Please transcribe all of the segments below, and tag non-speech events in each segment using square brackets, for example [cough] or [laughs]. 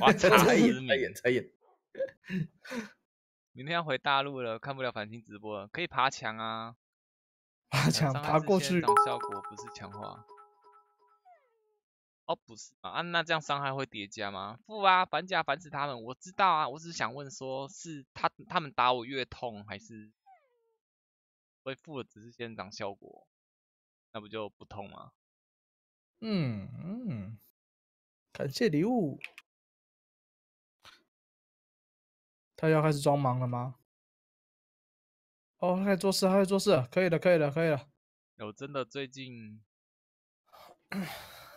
哇，真是才演才演！明天要回大陆了，看不了繁星直播了。可以爬墙啊，爬墙爬过去。效果不是强化，哦，不是啊，那这样伤害会叠加吗？负啊，反甲反死他们，我知道啊，我只是想问，说是他他们打我越痛，还是恢复了只是先长效果，那不就不痛吗？嗯嗯，感谢礼物。他要开始装忙了吗？哦，开始做事，开始做事，可以了，可以了，可以了。我真的最近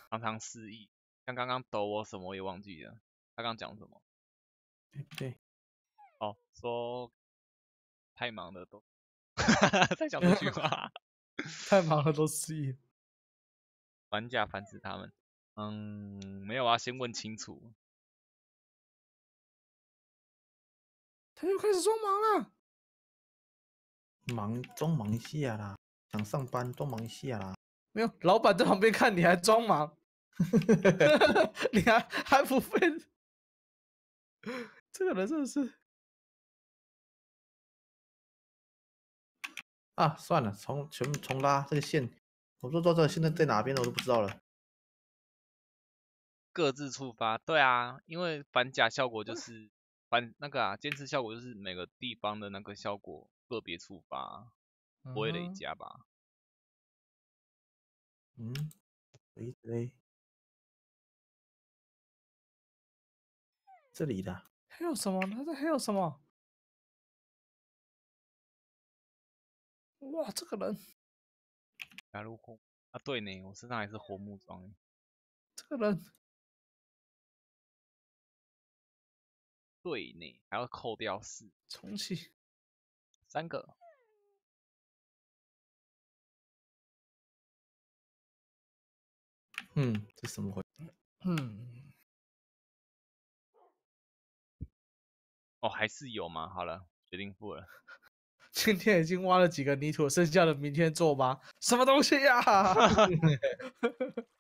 常常失忆，像刚刚抖我什么也忘记了，他刚讲什么？对。哦，说太忙了都。[laughs] 再讲这句话。[laughs] 太忙了都失忆。玩家繁殖他们。嗯，没有啊，先问清楚。他又开始装忙了，忙装忙卸啦，想上班装忙下啦，没有老板在旁边看你还装忙，[laughs] 你还还不笨，这个人真的是啊，算了，重全重拉这个线，我说装这现在在哪边我都不知道了，各自触发，对啊，因为反甲效果就是。反那个啊，坚持效果就是每个地方的那个效果个别触发，不会累加吧？嗯，谁嘞？这里的？还有什么？他这还有什么？哇，这个人！加入啊，对呢，我身上也是红木桩。这个人。对内还要扣掉四，充气三个，嗯，这什么回？嗯，哦，还是有吗？好了，决定付了。[laughs] 今天已经挖了几个泥土，剩下的明天做吧。什么东西呀？[laughs]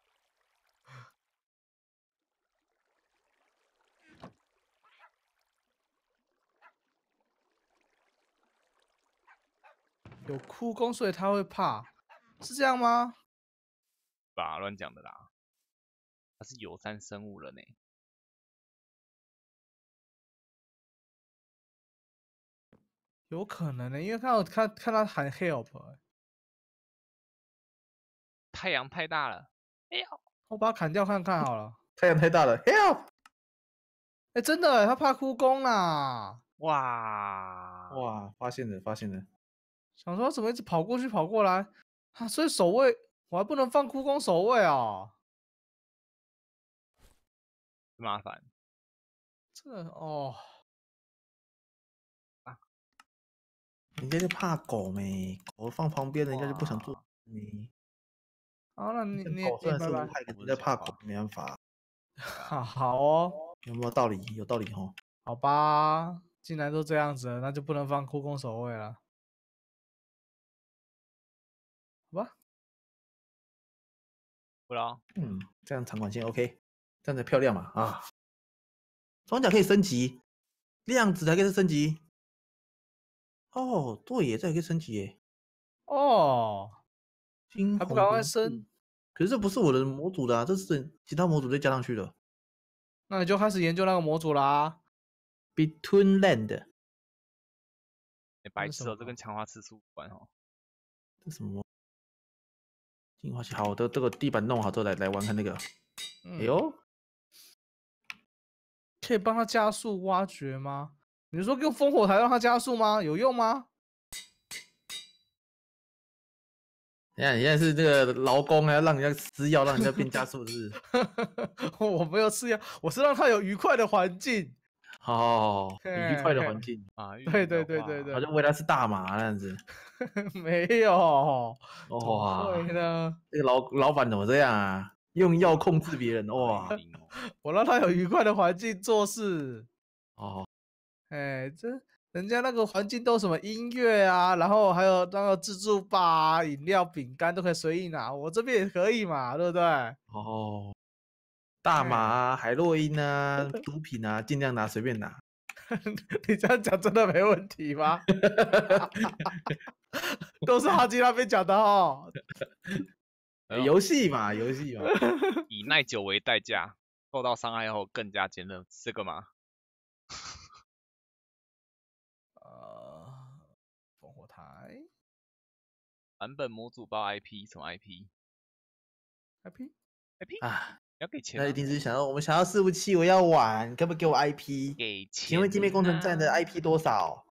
有哭功，所以他会怕，是这样吗？吧，乱讲的啦。他是友善生物了呢，有可能呢，因为看我看看他喊 help，太阳太大了，l p 我把它砍掉看看好了，太阳太大了，help，哎，真的，他怕哭功啊，哇，哇，发现了，发现了。想说怎么一直跑过去跑过来，啊！所以守卫我还不能放枯空守卫啊，麻烦。这哦，啊！人家就怕狗没，狗放旁边人家就不想做你。好了，你你你。是不怕狗，不怕。好哦，有没有道理？有道理哦。好吧，既然都这样子了，那就不能放枯弓守卫了。好吧，不了。嗯，这样长管线 OK，这样才漂亮嘛啊。装甲可以升级，量子还可以升级。哦，对耶，这也可以升级耶。哦，金还不赶快升？可是这不是我的模组的，这是其他模组再加上去的。那你就开始研究那个模组啦。Between Land。白色，这跟强化次数无关哦。这什么？净化器好，的这个地板弄好之后来来玩看那个。哎呦，可以帮他加速挖掘吗？你说用烽火台让他加速吗？有用吗？你看你现在是这个劳工，还要让人家吃药，让人家变加速，是不是？[laughs] 我没有吃药，我是让他有愉快的环境。好，愉快的环境啊！对对对对对，好像未来是大麻那样子，[laughs] 没有哇？对呢，这个老老板怎么这样啊？用药控制别人 [laughs] 哇？我让他有愉快的环境做事 [laughs] 哦。哎，这人家那个环境都什么音乐啊，然后还有那个自助吧、饮料、饼干都可以随意拿，我这边也可以嘛，对不对？哦。大麻啊，海洛因啊，[laughs] 毒品啊，尽量拿，随便拿。[laughs] 你这样讲真的没问题吗？[laughs] 都是哈基拉被讲的哦。游戏嘛，游戏嘛。以耐久为代价，受到伤害后更加坚韧，这个吗？啊，烽火台。版本模组包 IP 什么 IP？IP？IP 啊。要给钱，那一定是想要我们想要伺服器，我要玩，可不可以给我 IP？给钱。请问界面工程站的 IP 多少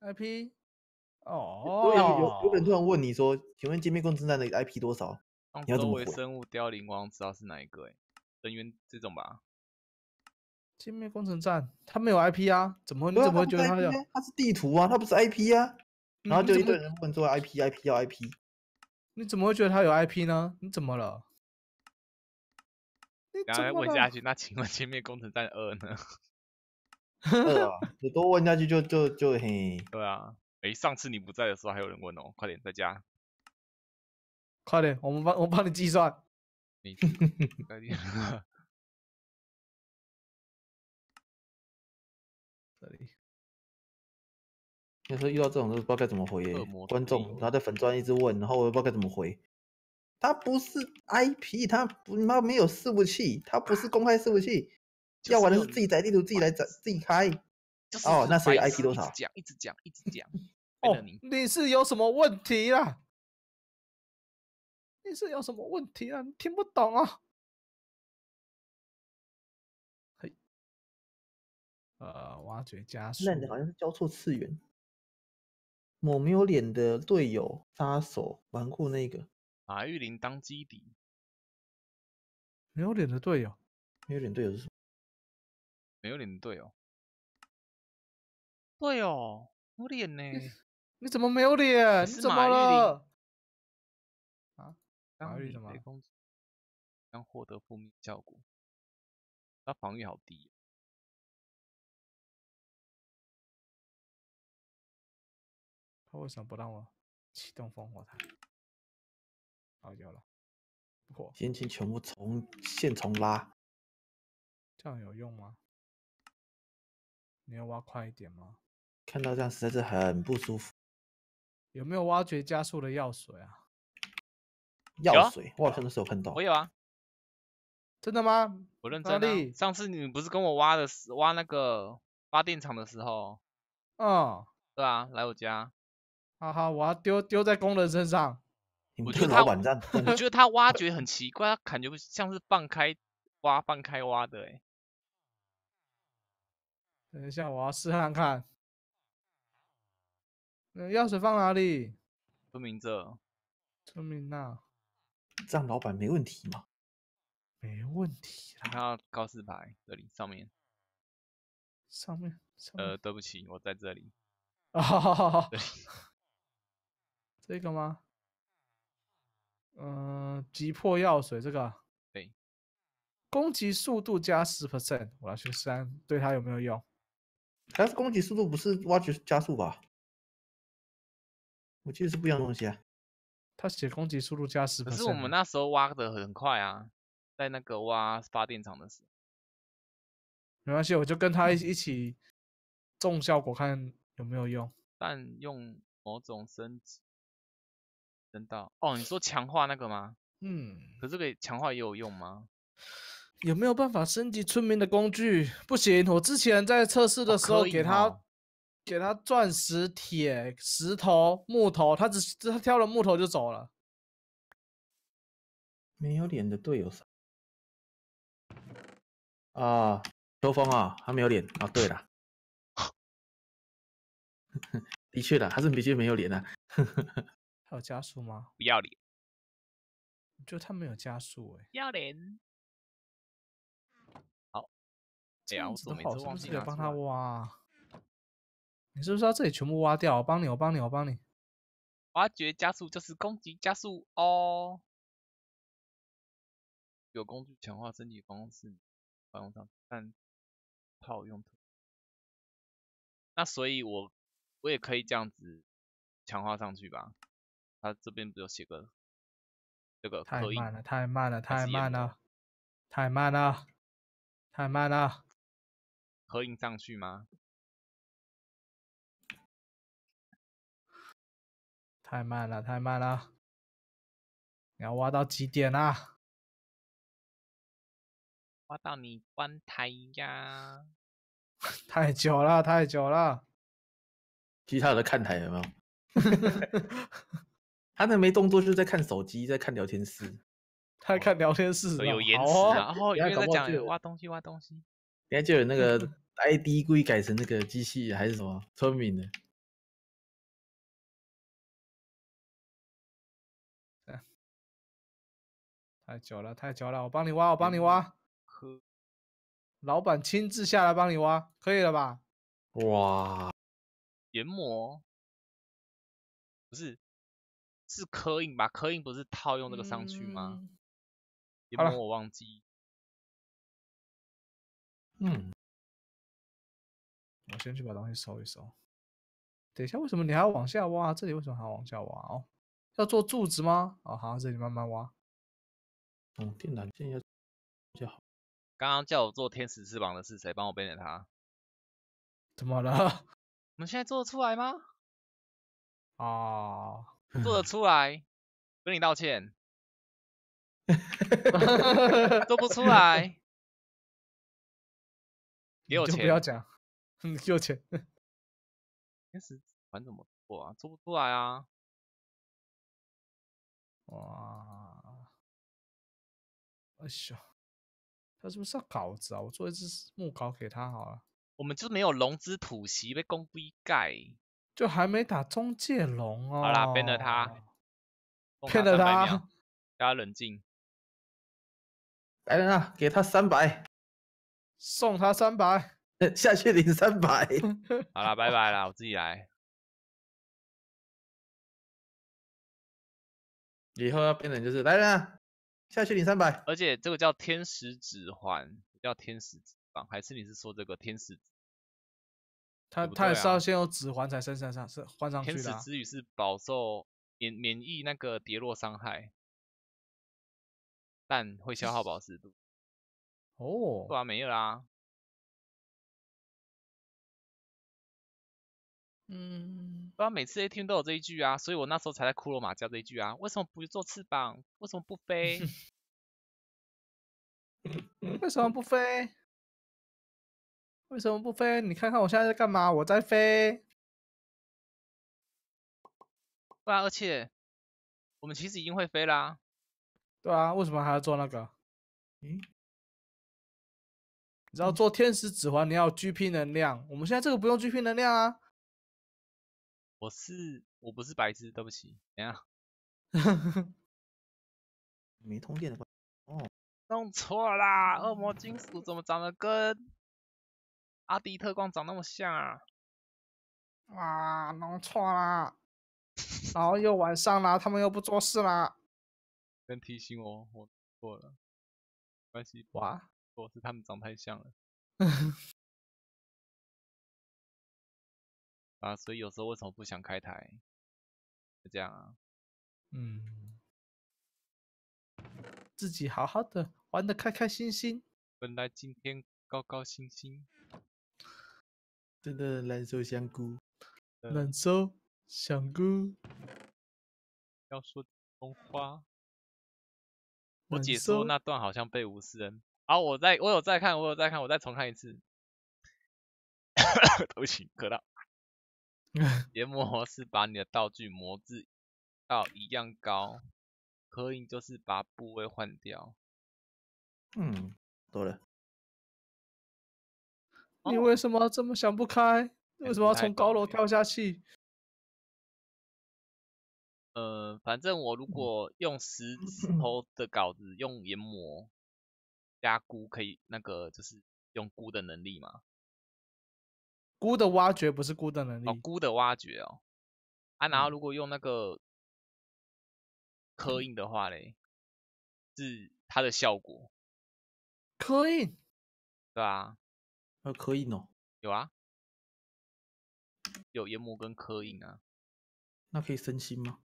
？IP？哦，有有有人突然问你说：“请问界面工程站的 IP 多少？”你要怎么作为生物凋零王，知道是哪一个？哎，人员这种吧。界面工程站，它没有 IP 啊？怎么你怎么会觉得它有？它是地图啊，它不是 IP 啊。然后就一堆人问：“做 IP，IP 要 IP。”你怎么会觉得它有 IP 呢？你怎么了？然后再问下去，那请问《前面工程站二》呢？[laughs] 你多问下去就就就嘿。对啊，哎，上次你不在的时候还有人问哦，快点在家，快点，我们帮我帮你计算。你快 [laughs] 点。[laughs] 这里，有时候遇到这种都不知道该怎么回观众，然后在粉钻一直问，然后我又不知道该怎么回。他不是 IP，他不妈没有伺服器，他不是公开伺服器，要玩的是自己载地图，自己来载，自己开。哦，那所以 IP 多少？一直讲，一直讲，一直讲。[laughs] 哦，你是有什么问题啦？你是有什么问题啊？你听不懂啊？嘿，呃，挖掘加速。那你好像是交错次元。我没有脸的队友杀手玩过那个。马玉林当基底，没有脸的队友，没有脸队友是？没有脸的队友，对哦，有脸呢？你怎么没有脸？你怎么？玉林？啊，马玉怎么？将获得负面效果，他防御好低，他为什么不让我启动烽火台？好久了，先清全部重线重拉，这样有用吗？你要挖快一点吗？看到这样实在是很不舒服。有没有挖掘加速的药水啊？药水，我什么时候碰到？我有啊，真的吗？我认真。的。上次你不是跟我挖的时挖那个发电厂的时候？嗯。对啊，来我家。哈哈，我要丢丢在工人身上。我觉得他，我觉得他挖掘很奇怪，他感觉像是放开挖、放开挖的。哎，等一下，我要试看看。那药水放哪里？村民这，村民那，样老板没问题吗？没问题。他告示牌这里上面，上面上。呃，对不起，我在这里。啊哈哈！哈。[laughs] 这个吗？嗯，急迫药水这个，对，攻击速度加十 percent，我来去删，对他有没有用？但是攻击速度不是挖掘加速吧？我记得是不一样的东西。啊。他写攻击速度加十 p 可是我们那时候挖的很快啊，在那个挖发电厂的时候。没关系，我就跟他一一起种效果看有没有用。但用某种升级。真的哦，你说强化那个吗？嗯，可这个强化也有用吗？有没有办法升级村民的工具？不行，我之前在测试的时候给他，给他钻石、铁、石头、木头，他只他挑了木头就走了。没有脸的队友啊，秋风啊，他没有脸啊。对了，[laughs] 的确的，还是的确没有脸的。还有加速吗？不要脸！就他没有加速哎！不要脸！好，这样我怎么每次都得帮他挖！你是不是要这里全部挖掉？我帮你，我帮你，我帮你！挖掘加速就是攻击加速哦。有工具强化升级方式，好用上但套有用。那所以我我也可以这样子强化上去吧。他这边不要写个这个了，太慢了，太慢了，太慢了，太慢了，太慢了，合影上去吗？太慢了，太慢了，你要挖到几点啊？挖到你关台呀？[laughs] 太久了，太久了。其他的看台有没有？[laughs] [laughs] 他那没动作，就在看手机，在看聊天室，[laughs] 他在看聊天室，有延迟。然后有人在讲，挖东西，挖东西。人家就有那个 [laughs] ID 故意改成那个机器还是什么聪明的。[laughs] 太久了，太久了，我帮你挖，我帮你挖。可。老板亲自下来帮你挖，可以了吧？哇。研磨。不是。是刻印吧？刻印不是套用这个上去吗？好了，我忘记。嗯。我先去把东西收一收。等一下，为什么你还要往下挖？这里为什么还要往下挖？哦，要做柱子吗？哦，好，这里慢慢挖。嗯，电缆线要好。刚刚叫我做天使翅膀的是谁？帮我背着他。怎么了？[laughs] 我们现在做得出来吗？啊。做得出来，跟你道歉。[laughs] 做不出来，[laughs] 有钱就不要讲。有钱，[laughs] 使时团怎么做啊？做不出来啊！哇，哎呀，他是不是要稿子啊？我做一支木稿给他好了。我们就没有融资土席被攻不盖。就还没打中介龙哦。好啦，骗了他，骗 [laughs] 了他，要冷静。来人啊，给他三百，送他三百，[laughs] 下去领三百。[laughs] 好了，拜拜了，我自己来。以后要变人就是来人，下去领三百。而且这个叫天使指环，叫天使指环，还是你是说这个天使？他他也是要先有指环才升上上是换上去的。天使之羽是饱受免免疫那个跌落伤害，但会消耗宝石 [laughs] 度。哦，不然没有啦。嗯，不然每次 A t 都有这一句啊，所以我那时候才在骷髅马叫这一句啊，为什么不做翅膀？为什么不飞？[laughs] 为什么不飞？为什么不飞？你看看我现在在干嘛？我在飞。对啊，而且我们其实已经会飞啦。对啊，为什么还要做那个？咦？你道做天使指环，你要 GP 能量。我们现在这个不用 GP 能量啊。我是我不是白痴，对不起。等下，[laughs] 没通电的吧？哦，弄错啦！恶魔金属怎么长得跟……阿迪特光长那么像啊！哇，弄错啦！然后又晚上了，他们又不做事啦。[laughs] 先提醒我，我错了，没关系。哇，我是他们长太像了。[laughs] 啊，所以有时候为什么不想开台？是这样啊。嗯。自己好好的，玩的开开心心。本来今天高高兴兴。真的难受香菇，难受香菇。要说动画，我解说那段好像被无视了。啊，我在，我有在看，我有在看，我再重看一次。都 [coughs] 行，可到。[laughs] 研磨是把你的道具磨制到一样高，合影就是把部位换掉。嗯，懂了。你为什么这么想不开？为什么要从高楼跳下去？呃，反正我如果用石石头的稿子，用研磨加菇，可以那个就是用菇的能力嘛。菇的挖掘不是菇的能力哦。菇的挖掘哦。啊，然后如果用那个刻印的话嘞，是它的效果。刻印。对啊。有刻印哦，有啊，有研磨跟刻印啊，那可以升星吗？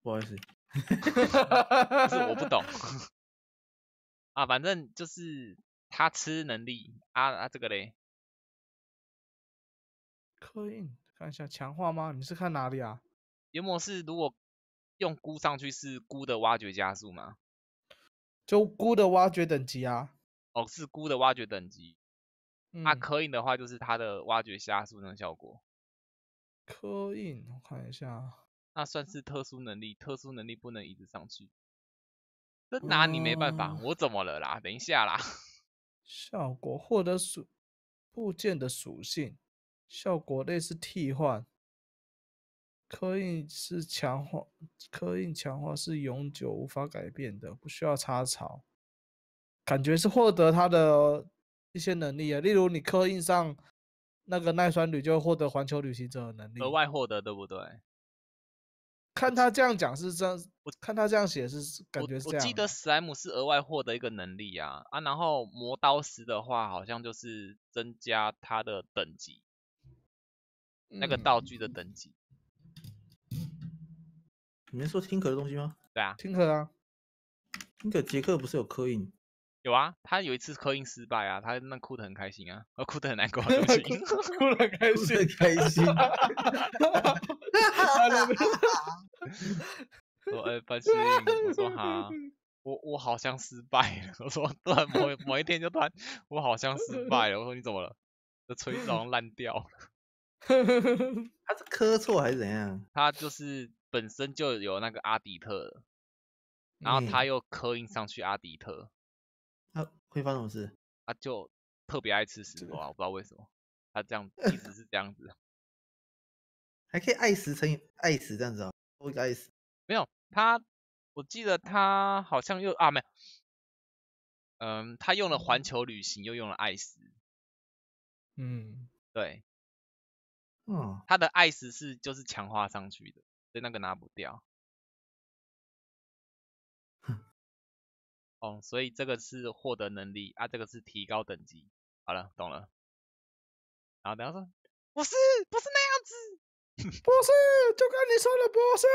不好意思，[laughs] 是我不懂 [laughs] 啊，反正就是他吃能力啊啊，这个嘞，刻印看一下强化吗？你是看哪里啊？研磨是如果用菇上去是菇的挖掘加速吗？就菇的挖掘等级啊。哦，是菇的挖掘等级。那刻印的话，就是它的挖掘下速属效果。刻印，我看一下，那算是特殊能力，特殊能力不能一直上去。这拿你没办法，我怎么了啦？等一下啦。[laughs] 效果获得属部件的属性，效果类似替换。刻印是强化，刻印强化是永久无法改变的，不需要插槽。感觉是获得他的一些能力啊，例如你刻印上那个耐酸铝，就获得环球旅行者的能力，额外获得对不对？看他这样讲是这样，我看他这样写是感觉我记得史莱姆是额外获得一个能力啊啊，然后磨刀石的话好像就是增加他的等级，那个道具的等级。你们说听壳的东西吗？对啊，听壳啊，青壳杰克不是有刻印？有啊，他有一次刻印失败啊，他那哭的很开心啊，我哭的很难过。开心，哭的开心，开心。我哎，我说他，我我好像失败了。我说，突然某某一天就突然，我好像失败了。我说你怎么了？这吹像烂掉了。[laughs] 他是磕错还是怎样？他就是本身就有那个阿迪特，然后他又刻印上去阿迪特。啊，会发什么事？他就特别爱吃石头啊，我不知道为什么他这样，[laughs] 一直是这样子，[laughs] 还可以爱乘成爱石这样子哦，多一个爱石，没有他，我记得他好像又啊没有，嗯，他用了环球旅行，又用了爱石，嗯，对，嗯，他的爱石是就是强化上去的，所以那个拿不掉。哦，所以这个是获得能力啊，这个是提高等级。好了，懂了。然后等下说，不是，不是那样子，不是，就跟你说了，不是。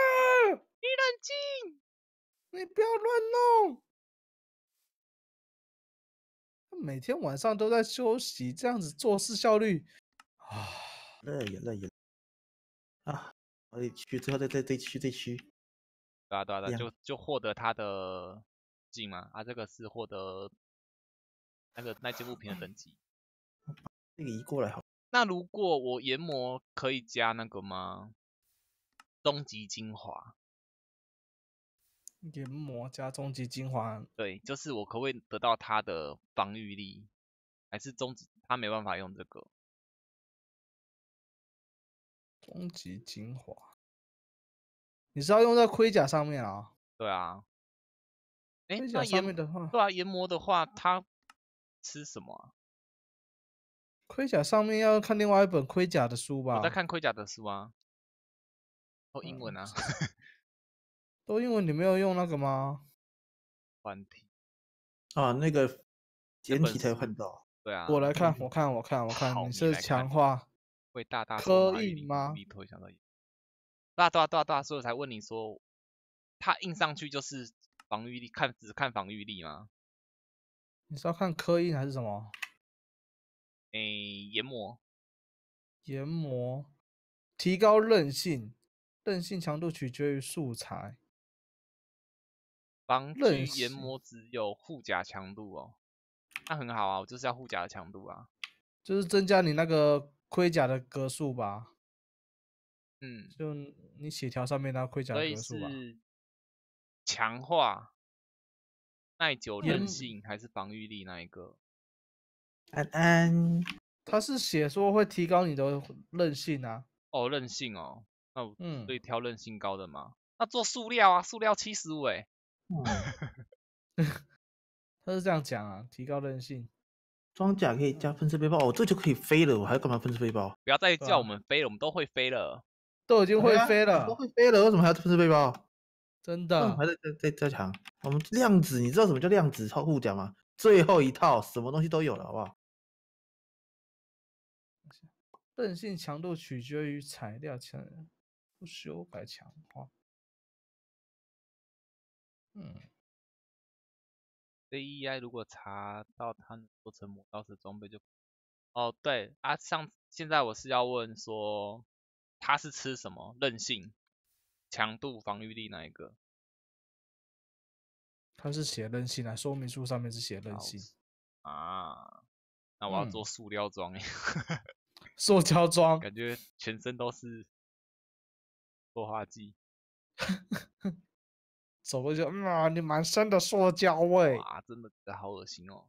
你冷静，你不要乱弄。每天晚上都在休息，这样子做事效率啊，累也累也。啊，我得去，最后再再再去再去。对啊对啊对啊，就就获得他的。进吗？啊，这个是获得那个耐久物品的等级。你移过来好。那如果我研磨可以加那个吗？终极精华。研磨加终极精华。对，就是我可不可以得到它的防御力？还是终，他没办法用这个。终极精华。你是要用在盔甲上面啊？对啊。哎、甲上面的话，对啊，研磨的话，他吃什么？盔甲上面要看另外一本盔甲的书吧？我在看盔甲的书啊。都英文啊？[laughs] 都英文？你没有用那个吗？繁体啊？那个繁体才看到。对啊。我来看，我看，我看，我看，你是强化？可以吗？大大大大，所以我才问你说，它印上去就是。防御力看只看防御力吗？你是要看刻印还是什么？哎，研磨，研磨，提高韧性，韧性强度取决于素材。防研磨只有护甲强度哦，那很好啊，我就是要护甲的强度啊，就是增加你那个盔甲的格数吧。嗯，就你血条上面那个盔甲的格数吧。强化、耐久、韧性还是防御力那一个？安安，他是写说会提高你的韧性啊。哦，韧性哦，那嗯，可以挑韧性高的嘛？那做塑料啊，塑料七十五哎。[laughs] 他是这样讲啊，提高韧性。装甲可以加分身背包，我这就可以飞了，我还干嘛分身背包？不要再叫我们飞了，我们都会飞了，都已经会飞了，都会飞了，为什么还要分身背包？真的还在在在加强我们量子，你知道什么叫量子超护甲吗？最后一套什么东西都有了，好不好？韧性强度取决于材料强度修改强化。嗯，VEI 如果查到它做成魔刀式装备就哦对啊，上现在我是要问说它是吃什么韧性？强度、防御力那一个，它是写韧性啊，说明书上面是写韧性啊。那我要做塑料装，哎，塑胶装，[laughs] 感觉全身都是塑化剂。走过去，啊，你满身的塑胶味，哇，真的好恶心哦。